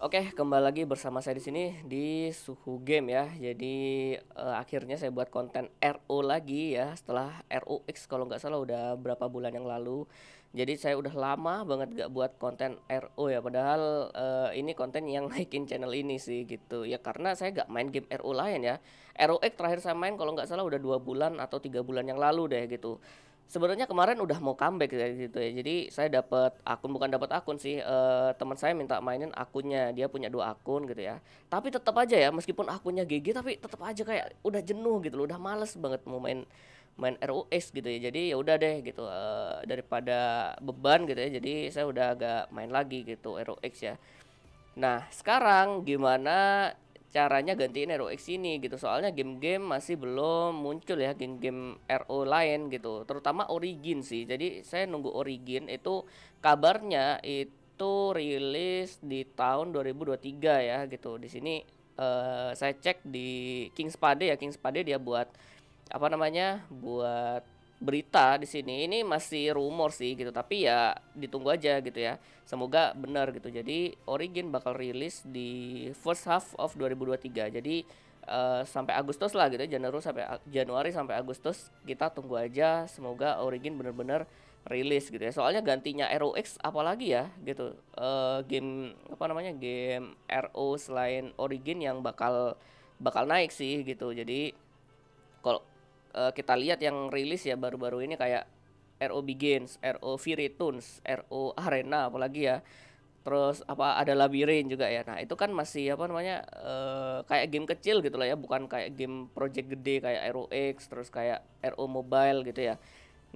Oke, kembali lagi bersama saya di sini di Suhu Game ya. Jadi uh, akhirnya saya buat konten RO lagi ya setelah ROX kalau nggak salah udah berapa bulan yang lalu. Jadi saya udah lama banget nggak buat konten RO ya. Padahal uh, ini konten yang naikin channel ini sih gitu ya karena saya nggak main game RO lain ya. ROX terakhir saya main kalau nggak salah udah dua bulan atau tiga bulan yang lalu deh gitu sebenarnya kemarin udah mau comeback gitu ya. Jadi saya dapat akun bukan dapat akun sih uh, teman saya minta mainin akunnya. Dia punya dua akun gitu ya. Tapi tetap aja ya meskipun akunnya GG tapi tetap aja kayak udah jenuh gitu loh, udah males banget mau main main ROS gitu ya. Jadi ya udah deh gitu uh, daripada beban gitu ya. Jadi saya udah agak main lagi gitu ROS ya. Nah, sekarang gimana caranya gantiin ROX ini gitu soalnya game-game masih belum muncul ya game-game RO lain gitu terutama Origin sih jadi saya nunggu Origin itu kabarnya itu rilis di tahun 2023 ya gitu di sini uh, saya cek di King Spade ya King Spade dia buat apa namanya buat berita di sini ini masih rumor sih gitu tapi ya ditunggu aja gitu ya semoga benar gitu jadi Origin bakal rilis di first half of 2023 jadi uh, sampai Agustus lah gitu Januari sampai Januari sampai Agustus kita tunggu aja semoga Origin benar-benar rilis gitu ya soalnya gantinya ROX apalagi ya gitu uh, game apa namanya game RO selain Origin yang bakal bakal naik sih gitu jadi kalau uh, kita lihat yang rilis ya baru-baru ini kayak RO Begins, RO Returns, RO Arena apalagi ya. Terus apa ada Labirin juga ya. Nah, itu kan masih apa namanya uh, kayak game kecil gitu lah ya, bukan kayak game project gede kayak ROX terus kayak RO Mobile gitu ya.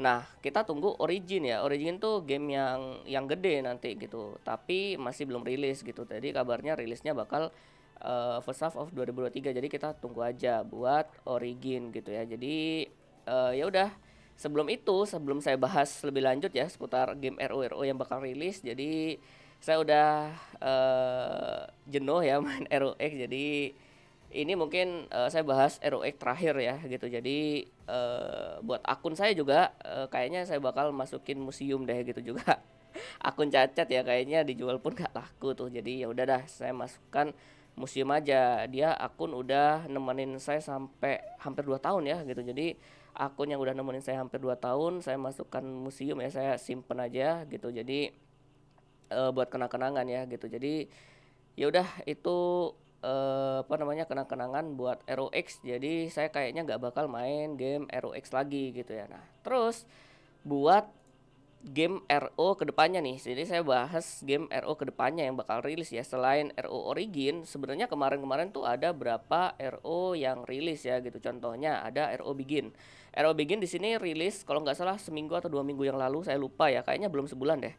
Nah, kita tunggu Origin ya. Origin tuh game yang yang gede nanti gitu, tapi masih belum rilis gitu. tadi kabarnya rilisnya bakal uh, first half of 2023 jadi kita tunggu aja buat origin gitu ya jadi uh, ya udah sebelum itu sebelum saya bahas lebih lanjut ya seputar game RO yang bakal rilis jadi saya udah uh, jenuh ya main ROX jadi ini mungkin uh, saya bahas ROX terakhir ya gitu jadi uh, buat akun saya juga uh, kayaknya saya bakal masukin museum deh gitu juga akun cacat ya kayaknya dijual pun gak laku tuh jadi ya udah dah saya masukkan museum aja dia akun udah nemenin saya sampai hampir 2 tahun ya gitu jadi akun yang udah nemenin saya hampir 2 tahun saya masukkan museum ya saya simpen aja gitu jadi e, buat kenang-kenangan ya gitu jadi ya udah itu e, apa namanya kenang-kenangan buat ROX jadi saya kayaknya nggak bakal main game ROX lagi gitu ya nah terus buat game RO kedepannya nih. Jadi saya bahas game RO kedepannya yang bakal rilis ya. Selain RO Origin, sebenarnya kemarin-kemarin tuh ada berapa RO yang rilis ya gitu. Contohnya ada RO Begin. RO Begin di sini rilis kalau nggak salah seminggu atau dua minggu yang lalu saya lupa ya. Kayaknya belum sebulan deh.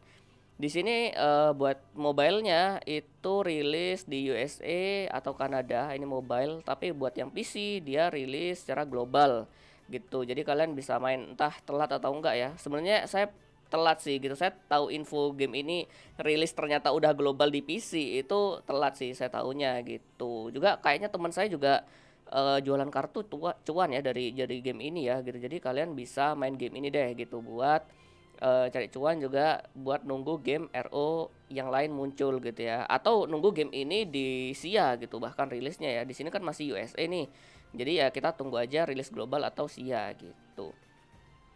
Di sini uh, buat mobilenya itu rilis di USA atau Kanada ini mobile, tapi buat yang PC dia rilis secara global gitu. Jadi kalian bisa main entah telat atau enggak ya. Sebenarnya saya telat sih gitu saya tahu info game ini rilis ternyata udah global di PC itu telat sih saya tahunya gitu juga kayaknya teman saya juga uh, jualan kartu tua cuan ya dari jadi game ini ya gitu jadi kalian bisa main game ini deh gitu buat uh, cari cuan juga buat nunggu game RO yang lain muncul gitu ya atau nunggu game ini di Sia gitu bahkan rilisnya ya di sini kan masih USA nih jadi ya kita tunggu aja rilis global atau Sia gitu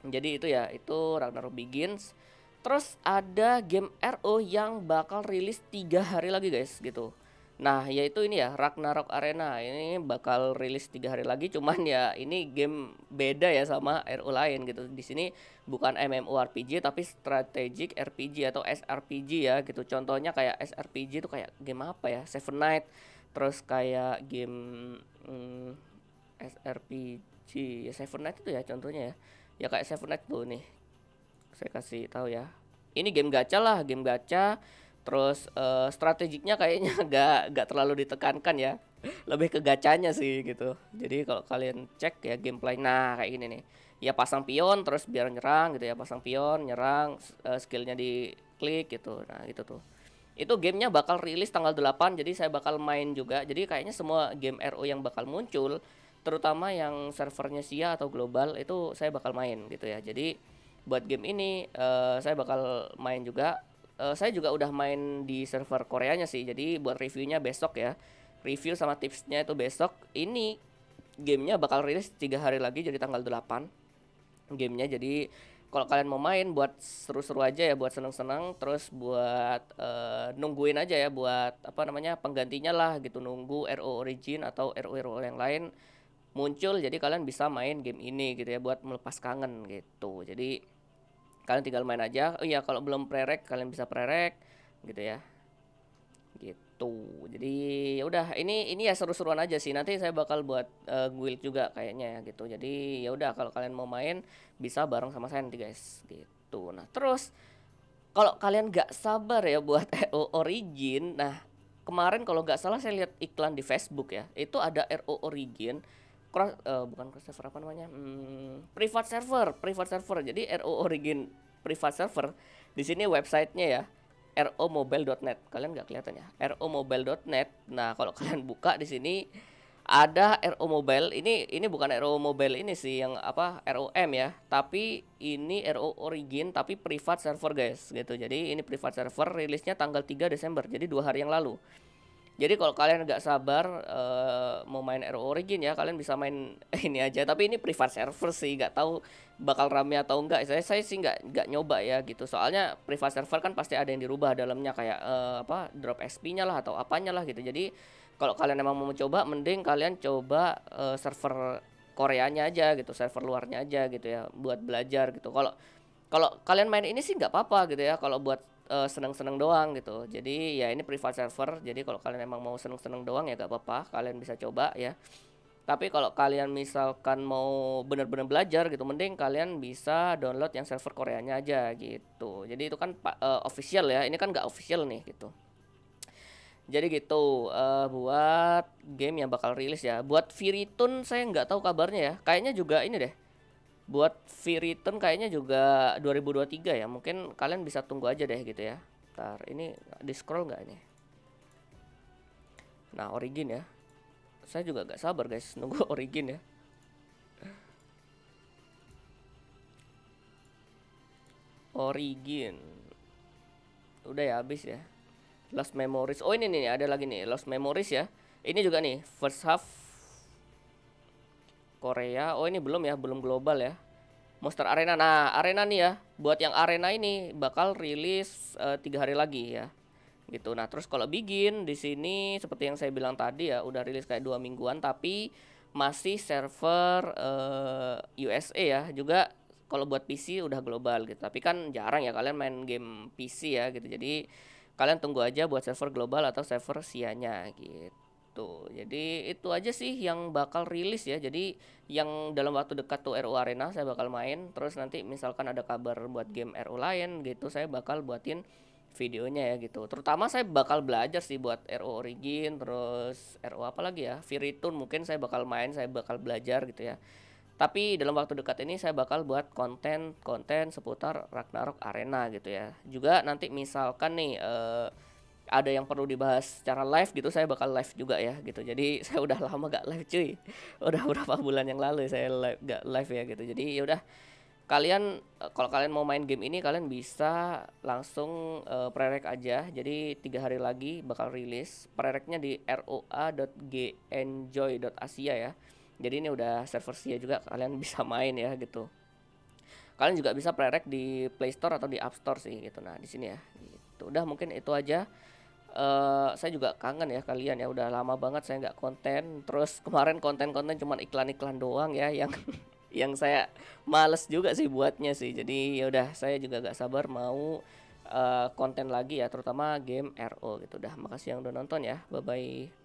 jadi itu ya, itu Ragnarok Begins. Terus ada game RO yang bakal rilis tiga hari lagi guys gitu. Nah yaitu ini ya Ragnarok Arena ini bakal rilis tiga hari lagi. Cuman ya ini game beda ya sama RO lain gitu. Di sini bukan MMORPG tapi strategic RPG atau SRPG ya gitu. Contohnya kayak SRPG itu kayak game apa ya? Seven Night. Terus kayak game hmm, SRPG ya Seven Night itu ya contohnya ya ya kayak Seven Nights tuh nih saya kasih tahu ya ini game gacha lah game gacha terus uh, strategiknya kayaknya gak gak terlalu ditekankan ya lebih ke gacanya sih gitu jadi kalau kalian cek ya gameplay nah kayak gini nih ya pasang pion terus biar nyerang gitu ya pasang pion nyerang uh, skillnya di klik gitu nah gitu tuh itu gamenya bakal rilis tanggal 8 jadi saya bakal main juga jadi kayaknya semua game RO yang bakal muncul terutama yang servernya Sia atau global itu saya bakal main gitu ya. Jadi buat game ini uh, saya bakal main juga. Uh, saya juga udah main di server Koreanya sih. Jadi buat reviewnya besok ya. Review sama tipsnya itu besok. Ini gamenya bakal rilis tiga hari lagi jadi tanggal 8 gamenya jadi kalau kalian mau main buat seru-seru aja ya buat seneng-seneng terus buat uh, nungguin aja ya buat apa namanya penggantinya lah gitu nunggu RO Origin atau RO RO yang lain muncul jadi kalian bisa main game ini gitu ya buat melepas kangen gitu jadi kalian tinggal main aja oh iya kalau belum prerek kalian bisa prerek gitu ya gitu jadi ya udah ini ini ya seru-seruan aja sih nanti saya bakal buat uh, guild juga kayaknya ya gitu jadi ya udah kalau kalian mau main bisa bareng sama saya nanti guys gitu nah terus kalau kalian gak sabar ya buat RO Origin nah kemarin kalau gak salah saya lihat iklan di Facebook ya itu ada RO Origin cross uh, bukan cross server apa namanya hmm, private server private server jadi ro origin private server di sini websitenya ya ro romobile.net kalian nggak kelihatan ya ro romobile.net nah kalau kalian buka di sini ada RO Mobile ini ini bukan RO Mobile ini sih yang apa ROM ya tapi ini RO Origin tapi private server guys gitu jadi ini private server rilisnya tanggal 3 Desember jadi dua hari yang lalu jadi kalau kalian nggak sabar uh, mau main RO Origin ya, kalian bisa main ini aja. Tapi ini private server sih, nggak tahu bakal rame atau enggak. Saya saya sih nggak nggak nyoba ya gitu. Soalnya private server kan pasti ada yang dirubah dalamnya kayak uh, apa drop SP-nya lah atau apanya lah gitu. Jadi kalau kalian emang mau mencoba, mending kalian coba uh, server Koreanya aja gitu, server luarnya aja gitu ya, buat belajar gitu. Kalau kalau kalian main ini sih nggak apa-apa gitu ya kalau buat uh, seneng-seneng doang gitu. Jadi ya ini private server. Jadi kalau kalian emang mau seneng-seneng doang ya gak apa-apa. Kalian bisa coba ya. Tapi kalau kalian misalkan mau benar-benar belajar gitu, mending kalian bisa download yang server Koreanya aja gitu. Jadi itu kan uh, official ya. Ini kan gak official nih gitu. Jadi gitu uh, buat game yang bakal rilis ya. Buat Viritun saya nggak tahu kabarnya ya. Kayaknya juga ini deh buat fee return kayaknya juga 2023 ya mungkin kalian bisa tunggu aja deh gitu ya ntar ini di scroll nggak ini? nah origin ya saya juga gak sabar guys nunggu origin ya origin udah ya habis ya lost memories oh ini nih ada lagi nih lost memories ya ini juga nih first half Korea. Oh, ini belum ya, belum global ya. Monster Arena. Nah, Arena nih ya, buat yang Arena ini bakal rilis eh, tiga hari lagi ya. Gitu. Nah, terus kalau Begin di sini seperti yang saya bilang tadi ya, udah rilis kayak dua mingguan tapi masih server uh, eh, USA ya. Juga kalau buat PC udah global gitu. Tapi kan jarang ya kalian main game PC ya gitu. Jadi kalian tunggu aja buat server global atau server sianya gitu gitu. Jadi itu aja sih yang bakal rilis ya. Jadi yang dalam waktu dekat tuh RU Arena saya bakal main. Terus nanti misalkan ada kabar buat game RU lain gitu, saya bakal buatin videonya ya gitu. Terutama saya bakal belajar sih buat RU Origin, terus RU apa lagi ya? Viritun mungkin saya bakal main, saya bakal belajar gitu ya. Tapi dalam waktu dekat ini saya bakal buat konten-konten seputar Ragnarok Arena gitu ya. Juga nanti misalkan nih uh, ada yang perlu dibahas secara live gitu saya bakal live juga ya gitu jadi saya udah lama gak live cuy udah berapa bulan yang lalu saya live, gak live ya gitu jadi ya udah kalian eh, kalau kalian mau main game ini kalian bisa langsung uh, eh, prerek aja jadi tiga hari lagi bakal rilis prereknya di roa.genjoy.asia ya jadi ini udah server Sia juga kalian bisa main ya gitu kalian juga bisa prerek di Play Store atau di App Store sih gitu nah di sini ya itu udah mungkin itu aja Uh, saya juga kangen ya kalian ya udah lama banget saya nggak konten terus kemarin konten-konten cuma iklan-iklan doang ya yang yang saya males juga sih buatnya sih jadi ya udah saya juga nggak sabar mau uh, konten lagi ya terutama game RO gitu dah makasih yang udah nonton ya bye bye